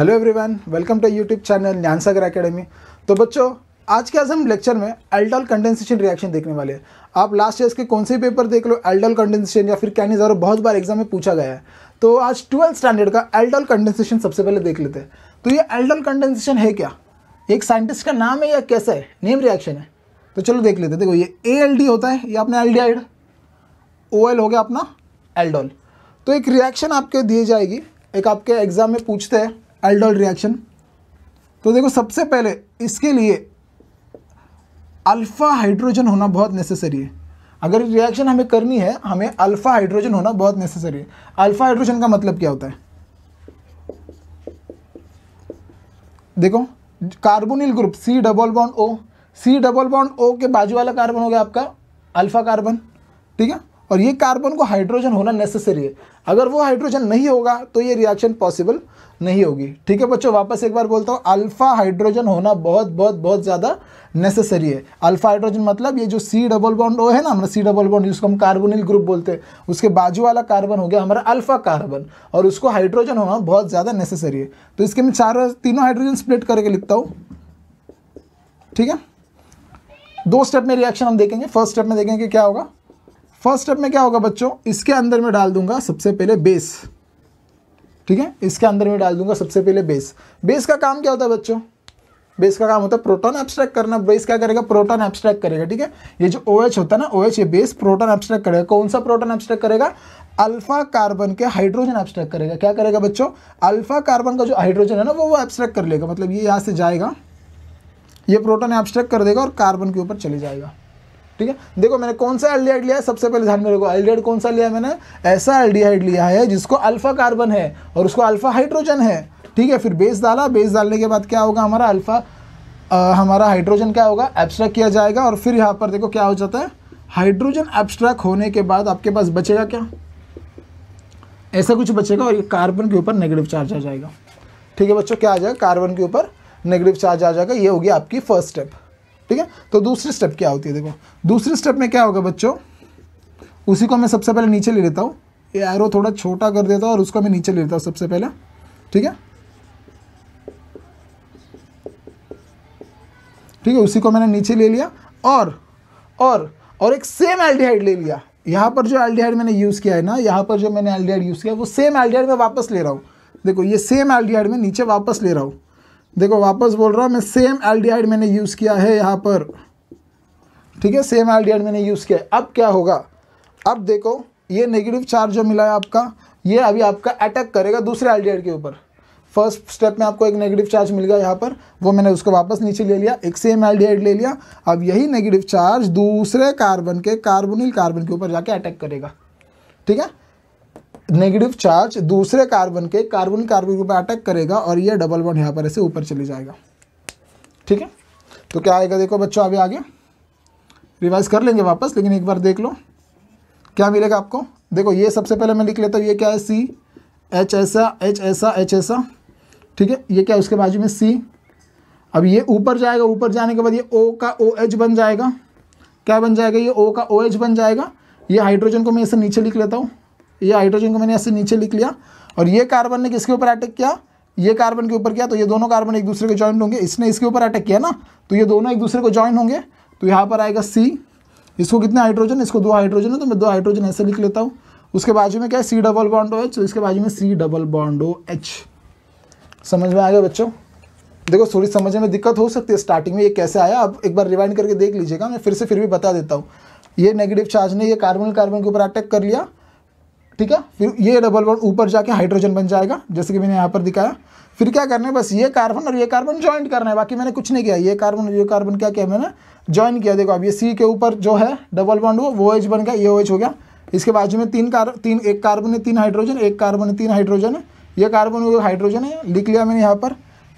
hello everyone welcome to YouTube channel Dnyansagar academy तो बच्चों आज के आज हम लेक्चर में एल्डल कंडेंसेशन रिएक्शन देखने वाले हैं आप लास्ट ईयर के कौन से पेपर देख लो एल्डल कंडेंसेशन या फिर कैनिज और बहुत बार एग्जाम में पूछा गया है तो आज ट्वेल्थ स्टैंडर्ड का एल्डल कंडेंसेशन सबसे पहले देख लेते हैं तो ये एल्डल कंडेंसेशन है क्या एक साइंटिस्ट का नाम है या कैसा है नेम रिएक्शन है तो चलो देख लेते देखो ये ए होता है ये अपना एल्डिहाइड ओ हो गया अपना एल्डोल तो एक रिएक्शन आपके दी जाएगी एक आपके एग्जाम में पूछते हैं एल्डोल रिएक्शन तो देखो सबसे पहले इसके लिए अल्फ़ा हाइड्रोजन होना बहुत नेसेसरी है अगर रिएक्शन हमें करनी है हमें अल्फ़ा हाइड्रोजन होना बहुत नेसेसरी है अल्फ़ा हाइड्रोजन का मतलब क्या होता है देखो carbonyl group C double bond O C double bond O के बाजू वाला कार्बन हो गया आपका अल्फ़ा कार्बन ठीक है और ये कार्बन को हाइड्रोजन होना नेसेसरी है अगर वो हाइड्रोजन नहीं होगा तो ये रिएक्शन पॉसिबल नहीं होगी ठीक है बच्चों वापस एक बार बोलता हूँ अल्फ़ा हाइड्रोजन होना बहुत बहुत बहुत ज़्यादा नेसेसरी है अल्फ़ा हाइड्रोजन मतलब ये जो सी डबल बॉन्ड ओ है ना हमारा सी डबल बॉन्ड जिसको हम कार्बोनिल ग्रुप बोलते हैं उसके बाजू वाला कार्बन हो गया हमारा अल्फ़ा कार्बन और उसको हाइड्रोजन होना बहुत ज़्यादा नेसेसरी है तो इसके मैं चारों तीनों हाइड्रोजन स्प्लिट करके लिखता हूँ ठीक है दो स्टेप में रिएक्शन हम देखेंगे फर्स्ट स्टेप में देखेंगे क्या होगा फर्स्ट स्टेप में क्या होगा बच्चों इसके अंदर में डाल दूंगा सबसे पहले बेस ठीक है इसके अंदर में डाल दूंगा सबसे पहले बेस बेस का काम क्या होता है बच्चों बेस का काम होता है प्रोटॉन एब्स्ट्रैक्ट करना बेस क्या करेगा प्रोटॉन एब्स्ट्रैक्ट करेगा ठीक है ये जो ओ OH होता है ना ओ OH ये बेस प्रोटॉन एब्स्ट्रैक्ट करेगा कौन सा प्रोटॉन एब्स्ट्रैक्ट करेगा अल्फा कार्बन के हाइड्रोजन एब्स्ट्रैक्ट करेगा क्या करेगा बच्चों अल्फा कार्बन का जो हाइड्रोजन है ना वो वो एब्स्ट्रैक्ट कर लेगा मतलब ये यहाँ से जाएगा ये प्रोटॉन एब्स्ट्रैक्ट कर देगा और कार्बन के ऊपर चले जाएगा ठीक है देखो मैंने कौन सा एल्डिहाइड लिया है सबसे पहले ध्यान में रखो एल्डिहाइड कौन सा लिया है मैंने ऐसा एल्डिहाइड लिया है जिसको अल्फा कार्बन है और उसको अल्फा हाइड्रोजन है ठीक है फिर बेस डाला बेस डालने के बाद क्या होगा हमारा अल्फा आ, हमारा हाइड्रोजन क्या होगा एब्स्ट्रैक्ट किया जाएगा और फिर यहाँ पर देखो क्या हो जाता है हाइड्रोजन एब्स्ट्रैक्ट होने के बाद आपके पास बचेगा क्या ऐसा कुछ बचेगा और ये कार्बन के ऊपर नेगेटिव चार्ज आ जाएगा ठीक है बच्चों क्या आ जाएगा कार्बन के ऊपर नेगेटिव चार्ज आ जाएगा ये होगी आपकी फर्स्ट स्टेप ठीक है तो दूसरी स्टेप क्या होती है देखो दूसरी स्टेप में क्या होगा बच्चों उसी को मैं सबसे पहले नीचे ले लेता हूँ ये एरो थोड़ा छोटा कर देता हूँ और उसको मैं नीचे ले लेता हूँ सबसे पहले ठीक है ठीक है उसी को मैंने नीचे ले लिया और और और एक सेम एल्डिहाइड ले लिया यहाँ पर जो एल्डिहाइड मैंने यूज़ किया है ना यहाँ पर जो मैंने एल्डिहाइड यूज़ किया वो सेम एल्डिहाइड मैं वापस ले रहा हूँ देखो ये सेम एल्डिहाइड में नीचे वापस ले रहा हूँ देखो वापस बोल रहा हूँ मैं सेम एल्डिहाइड मैंने यूज़ किया है यहाँ पर ठीक है सेम एल्डिहाइड मैंने यूज़ किया है अब क्या होगा अब देखो ये नेगेटिव चार्ज जो मिला है आपका ये अभी आपका अटैक करेगा दूसरे एल के ऊपर फर्स्ट स्टेप में आपको एक नेगेटिव चार्ज मिल गया यहाँ पर वो मैंने उसको वापस नीचे ले लिया एक सेम एल ले लिया अब यही नेगेटिव चार्ज दूसरे कार्बन के कार्बोनिल कार्बन के ऊपर जाके अटैक करेगा ठीक है नेगेटिव चार्ज दूसरे कार्बन के कार्बन कार्बन के ऊपर अटैक करेगा और ये डबल बॉन्ड यहाँ पर ऐसे ऊपर चले जाएगा ठीक है तो क्या आएगा देखो बच्चों अभी आगे रिवाइज कर लेंगे वापस लेकिन एक बार देख लो क्या मिलेगा आपको देखो ये सबसे पहले मैं लिख लेता हूँ ये क्या है सी एच ऐसा एच ऐसा एच ऐसा ठीक है ये क्या है उसके बाजू में सी अब ये ऊपर जाएगा ऊपर जाने के बाद ये ओ का ओ OH एच बन जाएगा क्या बन जाएगा ये ओ का ओ OH एच बन जाएगा ये हाइड्रोजन को मैं इसे नीचे लिख लेता हूँ ये हाइड्रोजन को मैंने ऐसे नीचे लिख लिया और ये कार्बन ने किसके ऊपर अटैक किया ये कार्बन के ऊपर किया तो ये दोनों कार्बन एक दूसरे के ज्वाइंट होंगे इसने इसके ऊपर अटैक किया ना तो ये दोनों एक दूसरे को ज्वाइन होंगे तो यहाँ पर आएगा सी इसको कितने हाइड्रोजन इसको दो हाइड्रोजन है तो मैं दो हाइड्रोजन ऐसे लिख लेता हूँ उसके बाजू में क्या है C double bond O H तो इसके बाजू में C double bond O H समझ में आ गया बच्चों देखो थोड़ी समझने में दिक्कत हो सकती है स्टार्टिंग में ये कैसे आया आप एक बार रिवाइंड करके देख लीजिएगा मैं फिर से फिर भी बता देता हूँ ये नेगेटिव चार्ज ने ये कार्बन कार्बन के ऊपर अटैक कर लिया ठीक है फिर ये डबल बॉन्ड ऊपर जाके हाइड्रोजन बन जाएगा जैसे कि मैंने यहाँ पर दिखाया फिर क्या करना है बस ये कार्बन और ये कार्बन ज्वाइन करना है बाकी मैंने कुछ नहीं किया ये कार्बन और ये कार्बन क्या किया मैंने ज्वाइन किया देखो अब ये सी के ऊपर जो है डबल बॉन्ड वो वो एच बन गया ये ओ एच हो गया इसके बाजू में तीन कार तीन एक कार्बन है तीन हाइड्रोजन एक कार्बन है तीन हाइड्रोजन है ये कार्बन वो हाइड्रोजन है लिख लिया मैंने यहाँ पर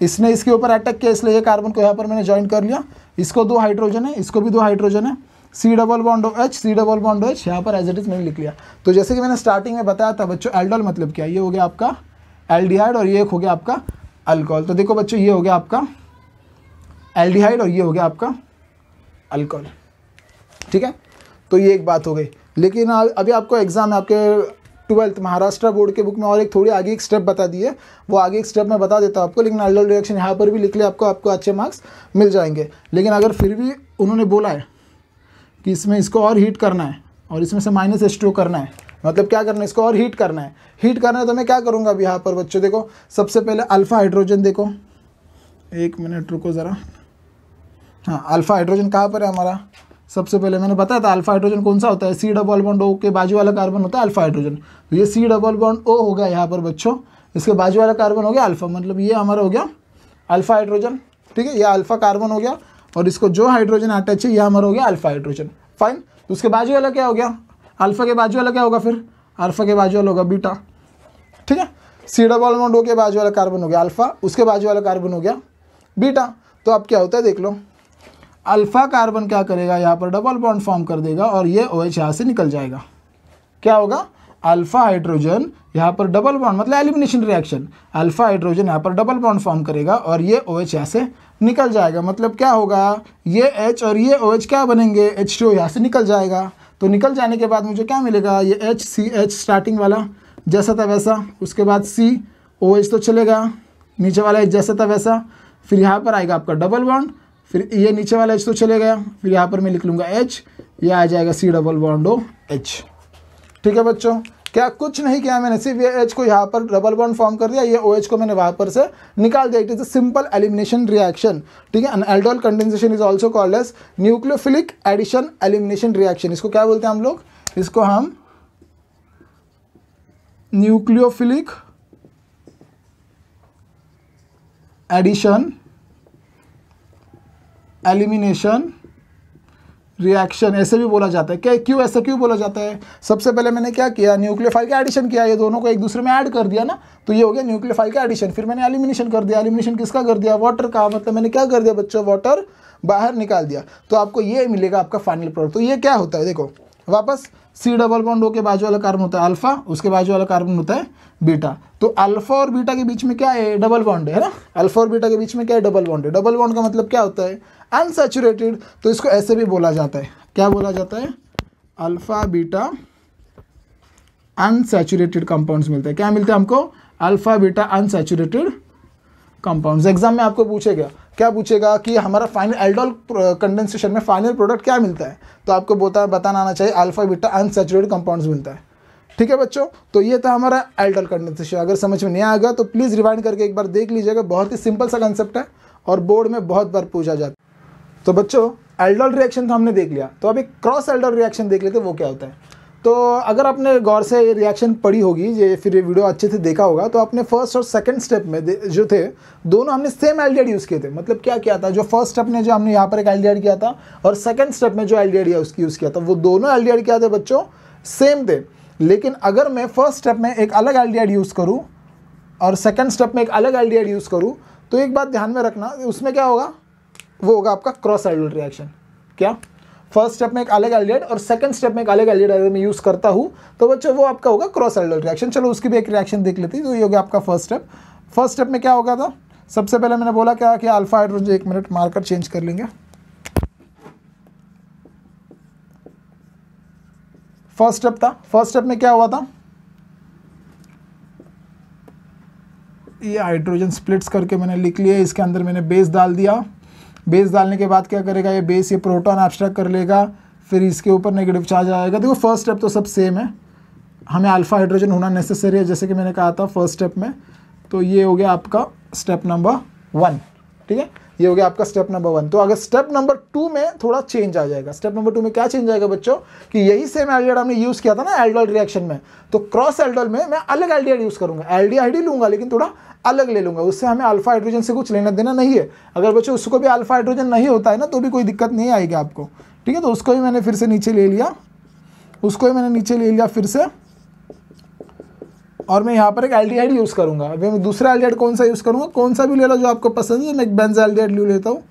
इसने इसके ऊपर अटैक किया इसलिए ये कार्बन को यहाँ पर मैंने ज्वाइन कर लिया इसको दो हाइड्रोजन है इसको भी दो हाइड्रोजन है C double bond H C double bond O H यहाँ पर एज इट इज़ मैंने लिख लिया तो जैसे कि मैंने स्टार्टिंग में बताया था बच्चों एल्डोल मतलब क्या ये हो गया आपका एल्डिहाइड और ये एक हो गया आपका अल्कोहल तो देखो बच्चों ये हो गया आपका एल्डिहाइड और ये हो गया आपका अल्कोहल ठीक है तो ये एक बात हो गई लेकिन अभी आपको एग्ज़ाम है आपके ट्वेल्थ महाराष्ट्र बोर्ड के बुक में और एक थोड़ी आगे एक स्टेप बता दिए वो आगे एक स्टेप मैं बता देता हूँ आपको लेकिन अल्डल रिएक्शन यहाँ पर भी लिख लिया आपको आपको अच्छे मार्क्स मिल जाएंगे लेकिन अगर फिर भी उन्होंने बोला है कि इसमें इसको और हीट करना है और इसमें से माइनस एच टू करना है मतलब क्या करना है इसको और हीट करना है हीट करना है तो मैं क्या करूँगा अब यहाँ पर बच्चों देखो सबसे पहले अल्फ़ा हाइड्रोजन देखो एक मिनट रुको ज़रा हाँ अल्फ़ा हाइड्रोजन कहाँ पर है हमारा सबसे पहले मैंने बताया था अल्फा हाइड्रोजन कौन सा होता है सी डबल बॉन्ड ओ के बाजू वाला कार्बन होता है अल्फा हाइड्रोजन तो ये सी डबल बॉन्ड ओ हो गया यहाँ पर बच्चों इसके बाजू वाला कार्बन हो गया अल्फा मतलब ये हमारा हो गया अल्फा हाइड्रोजन ठीक है ये अल्फा कार्बन हो गया और इसको जो हाइड्रोजन अटैच है यह हमारा हो गया अल्फा हाइड्रोजन फाइन तो उसके बाजू वाला क्या हो गया अल्फा के बाजू वाला क्या होगा फिर अल्फा के बाजू वाला होगा बीटा ठीक है सी डबल मोडो के बाजू वाला कार्बन हो गया अल्फा उसके बाजू वाला कार्बन हो गया बीटा तो अब क्या होता है देख लो अल्फा कार्बन क्या करेगा यहाँ पर डबल बॉन्ड फॉर्म कर देगा और ये ओ एच यहाँ से निकल जाएगा क्या होगा अल्फा हाइड्रोजन यहाँ पर डबल बॉन्ड मतलब एलिमिनेशन रिएक्शन अल्फा हाइड्रोजन यहाँ पर डबल बॉन्ड फॉर्म करेगा और ये ओ एच यहाँ से निकल जाएगा मतलब क्या होगा ये एच और ये ओ OH क्या बनेंगे एच टू यहाँ से निकल जाएगा तो निकल जाने के बाद मुझे क्या मिलेगा ये एच सी एच स्टार्टिंग वाला जैसा था वैसा उसके बाद सी ओ एच तो चलेगा नीचे वाला एच जैसा था वैसा फिर यहाँ पर आएगा आपका डबल बॉन्ड फिर ये नीचे वाला एच तो चले गया फिर यहाँ पर मैं लिख लूँगा एच ये आ जाएगा C double bond O H ठीक है बच्चों क्या कुछ नहीं किया मैंने सिर्फ ये एच को यहाँ पर डबल बॉन्ड फॉर्म कर दिया ये ओ OH को मैंने वहाँ पर से निकाल दिया it is a simple elimination reaction ठीक है aldol condensation is also called as nucleophilic addition elimination reaction इसको क्या बोलते हैं हम लोग इसको हम न्यूक्लियोफिलिक एडिशन एलिमिनेशन रिएक्शन ऐसे भी बोला जाता है क्या क्यों ऐसा क्यों बोला जाता है सबसे पहले मैंने क्या किया न्यूक्लियोफाइल का एडिशन किया ये दोनों को एक दूसरे में ऐड कर दिया ना तो ये हो गया न्यूक्लियोफाइल का एडिशन फिर मैंने एलिमिनेशन कर दिया एलिमिनेशन किसका कर दिया वाटर का मतलब मैंने क्या कर दिया बच्चों वाटर बाहर निकाल दिया तो आपको ये मिलेगा आपका फाइनल प्रोडक्ट तो ये क्या होता है देखो वापस सी डबल बॉन्ड के बाजू वाला कार्बन होता है अल्फा उसके बाजू वाला कार्बन होता है बीटा तो अल्फा और बीटा के बीच में क्या है डबल बॉन्ड है ना अल्फा और बीटा के बीच में क्या है डबल बॉन्ड है डबल बॉन्ड का मतलब क्या होता है अनसेचुरेटेड तो इसको ऐसे भी बोला जाता है क्या बोला जाता है अल्फा बीटा अनसेचुरेटेड कंपाउंड्स मिलते हैं क्या मिलते हैं हमको alpha beta unsaturated compounds exam में आपको पूछेगा क्या पूछेगा कि हमारा फाइनल एल्डोल कंडेंसेशन में फाइनल प्रोडक्ट क्या मिलता है तो आपको बोता बताना आना चाहिए अल्फा बीटा अनसेचुरेटेड कंपाउंड्स मिलता है ठीक है बच्चों तो ये था हमारा एल्डोल कंडेंसेशन अगर समझ में नहीं आएगा तो प्लीज़ रिवाइंड करके एक बार देख लीजिएगा बहुत ही सिंपल सा कंसेप्ट है और बोर्ड में बहुत बार पूछा जाता है तो बच्चों एल्डोल रिएक्शन तो हमने देख लिया तो अब एक क्रॉस एल्डोल रिएक्शन देख लेते वो क्या होता है तो अगर आपने गौर से ये रिएक्शन पढ़ी होगी ये फिर ये वीडियो अच्छे से देखा होगा तो आपने फर्स्ट और सेकंड स्टेप में जो थे दोनों हमने सेम एल यूज़ किए थे मतलब क्या किया था जो फर्स्ट स्टेप ने जो हमने यहाँ पर एक एल किया था और सेकेंड स्टेप में जो एल उसकी यूज़ किया था वो दोनों एल क्या थे बच्चों सेम थे लेकिन अगर मैं फर्स्ट स्टेप में एक अलग एल यूज़ करूँ और सेकेंड स्टेप में एक अलग एल यूज़ करूँ तो एक बात ध्यान में रखना उसमें क्या होगा वो होगा आपका क्रॉस एल रिएक्शन क्या फर्स्ट स्टेप में एक अलग एल्डिहाइड और सेकंड स्टेप में एक अलग एल्डिहाइड अगर मैं यूज़ करता हूँ तो बच्चों वो आपका होगा क्रॉस एल्डिहाइड रिएक्शन चलो उसकी भी एक रिएक्शन देख लेती है तो ये हो गया आपका फर्स्ट स्टेप फर्स्ट स्टेप में क्या होगा था सबसे पहले मैंने बोला क्या कि अल्फा हाइड्रोजन एक मिनट मार्कर चेंज कर लेंगे फर्स्ट स्टेप था फर्स्ट स्टेप में क्या हुआ था ये हाइड्रोजन स्प्लिट्स करके मैंने लिख लिया इसके अंदर मैंने बेस डाल दिया बेस डालने के बाद क्या करेगा ये बेस ये प्रोटॉन एब्स्ट्रैक्ट कर लेगा फिर इसके ऊपर नेगेटिव चार्ज आएगा देखो फर्स्ट स्टेप तो सब सेम है हमें अल्फ़ा हाइड्रोजन होना नेसेसरी है जैसे कि मैंने कहा था फर्स्ट स्टेप में तो ये हो गया आपका स्टेप नंबर वन ठीक है ये हो गया आपका स्टेप नंबर वन तो अगर स्टेप नंबर टू में थोड़ा चेंज आ जाएगा स्टेप नंबर टू में क्या चेंज आएगा बच्चों कि यही सेम एल्डिहाइड हमने यूज़ किया था ना एल्डोल रिएक्शन में तो क्रॉस एल्डोल में मैं अलग एल्डिहाइड यूज़ करूंगा एल्डिहाइड ही लूंगा लेकिन थोड़ा अलग ले लूंगा उससे हमें अल्फा हाइड्रोजन से कुछ लेना देना नहीं है अगर बच्चों उसको भी अल्फा हाइड्रोजन नहीं होता है ना तो भी कोई दिक्कत नहीं आएगी आपको ठीक है तो उसको भी मैंने फिर से नीचे ले लिया उसको भी मैंने नीचे ले लिया फिर से और मैं यहाँ पर एक एल यूज़ करूँगा अभी मैं दूसरा एल कौन सा यूज़ करूँगा कौन सा भी ले लो जो आपको पसंद है मैं एक बेंज एल्डिहाइड ले लेता हूँ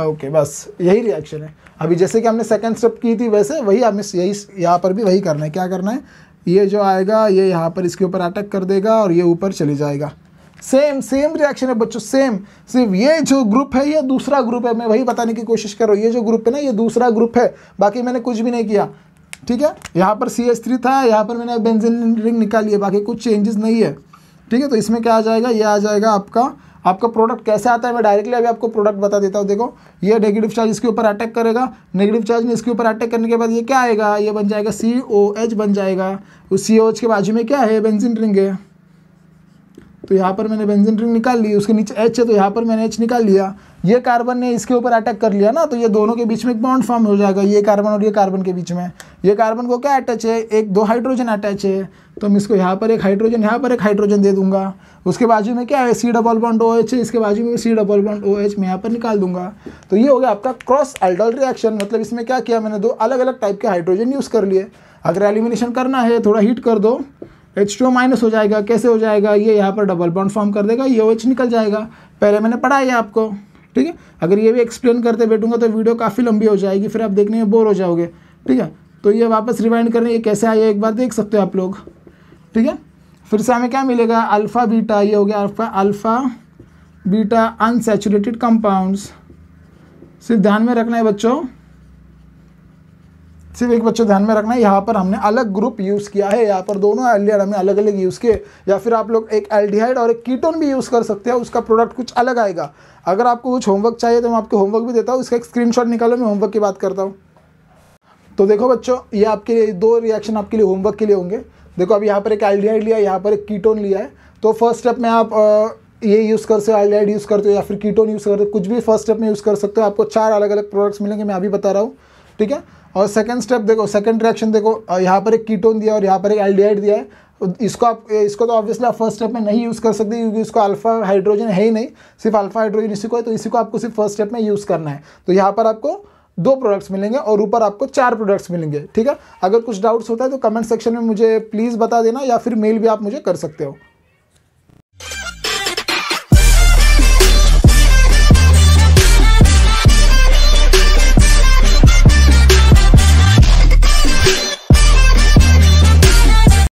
ओके okay, बस यही रिएक्शन है अभी जैसे कि हमने सेकंड स्टेप की थी वैसे वही हमें यही यहाँ पर भी वही करना है क्या करना है ये जो आएगा ये यहाँ पर इसके ऊपर अटैक कर देगा और ये ऊपर चले जाएगा सेम सेम रिएक्शन है बच्चों सेम सिर्फ ये जो ग्रुप है ये दूसरा ग्रुप है मैं वही बताने की कोशिश कर रहा हूँ ये जो ग्रुप है ना ये दूसरा ग्रुप है बाकी मैंने कुछ भी नहीं किया ठीक है यहाँ पर सी एच थ्री था यहाँ पर मैंने बेंजिन रिंग निकाली है बाकी कुछ चेंजेस नहीं है ठीक है तो इसमें क्या आ जाएगा ये आ जाएगा आपका आपका प्रोडक्ट कैसे आता है मैं डायरेक्टली अभी आपको प्रोडक्ट बता देता हूँ देखो ये नेगेटिव चार्ज इसके ऊपर अटैक करेगा नेगेटिव चार्ज ने इसके ऊपर अटैक करने के बाद ये क्या आएगा ये बन जाएगा सी ओ एच बन जाएगा उस सी ओ एच के बाजू में क्या है बेंजिन रिंग है तो यहाँ पर मैंने बेंजीन रिंग निकाल ली उसके नीचे एच है तो यहाँ पर मैंने एच निकाल लिया ये कार्बन ने इसके ऊपर अटैक कर लिया ना तो ये दोनों के बीच में एक बॉन्ड फॉर्म हो जाएगा ये कार्बन और ये कार्बन के बीच में ये कार्बन को क्या अटैच है एक दो हाइड्रोजन अटैच है तो मैं इसको यहाँ पर एक हाइड्रोजन यहाँ पर एक हाइड्रोजन दे दूंगा उसके बाजू में क्या है C double bond O H है इसके बाजू में C double bond O H मैं यहाँ पर निकाल दूंगा तो ये हो गया आपका क्रॉस एल्डल रिएक्शन मतलब इसमें क्या किया मैंने दो अलग अलग टाइप के हाइड्रोजन यूज़ कर लिए अगर एलिमिनेशन करना है थोड़ा हीट कर दो एच टू माइनस हो जाएगा कैसे हो जाएगा ये यहाँ पर डबल बॉन्ड फॉर्म कर देगा ये ओ एच निकल जाएगा पहले मैंने पढ़ाया आपको ठीक है अगर ये भी एक्सप्लेन करते बैठूंगा तो वीडियो काफ़ी लंबी हो जाएगी फिर आप देखने में बोर हो जाओगे ठीक है तो ये वापस रिवाइंड करें ये कैसे आया एक बार देख सकते हो आप लोग ठीक है फिर से हमें क्या मिलेगा अल्फ़ा बीटा ये हो गया alpha alpha beta unsaturated compounds सिर्फ ध्यान में रखना है बच्चों सिर्फ एक बच्चों ध्यान में रखना है यहाँ पर हमने अलग ग्रुप यूज़ किया है यहाँ पर दोनों एल्डिहाइड हमने अलग अलग यूज़ किए या फिर आप लोग एक एल्डिहाइड और एक कीटोन भी यूज़ कर सकते हैं उसका प्रोडक्ट कुछ अलग आएगा अगर आपको कुछ होमवर्क चाहिए तो मैं आपको होमवर्क भी देता हूँ उसका एक स्क्रीन निकालो मैं होमवर्क की बात करता हूँ तो देखो बच्चों ये आपके लिए दो रिएक्शन आपके लिए होमवर्क के लिए होंगे देखो अब यहाँ पर एक एल्डिहाइड लिया यहाँ पर एक कीटोन लिया है तो फर्स्ट स्टेप में आप ये यूज़ कर सकते हो एल्डिहाइड यूज़ करते हो या फिर कीटोन यूज़ करते हो कुछ भी फर्स्ट स्टेप में यूज़ कर सकते हो आपको चार अलग अलग प्रोडक्ट्स मिलेंगे मैं अभी बता रहा हूँ ठीक है और सेकंड स्टेप देखो सेकंड रिएक्शन देखो यहाँ पर एक कीटोन दिया और यहाँ पर एक एल्डिहाइड दिया है तो इसको आप इसको तो ऑब्वियसली आप फर्स्ट स्टेप में नहीं यूज़ कर सकते क्योंकि इसको अल्फा हाइड्रोजन है ही नहीं सिर्फ अल्फा हाइड्रोजन इसी को है तो इसी को आपको सिर्फ फर्स्ट स्टेप में यूज़ करना है तो यहाँ पर आपको दो प्रोडक्ट्स मिलेंगे और ऊपर आपको चार प्रोडक्ट्स मिलेंगे ठीक है अगर कुछ डाउट्स होता है तो कमेंट सेक्शन में मुझे प्लीज़ बता देना या फिर मेल भी आप मुझे कर सकते हो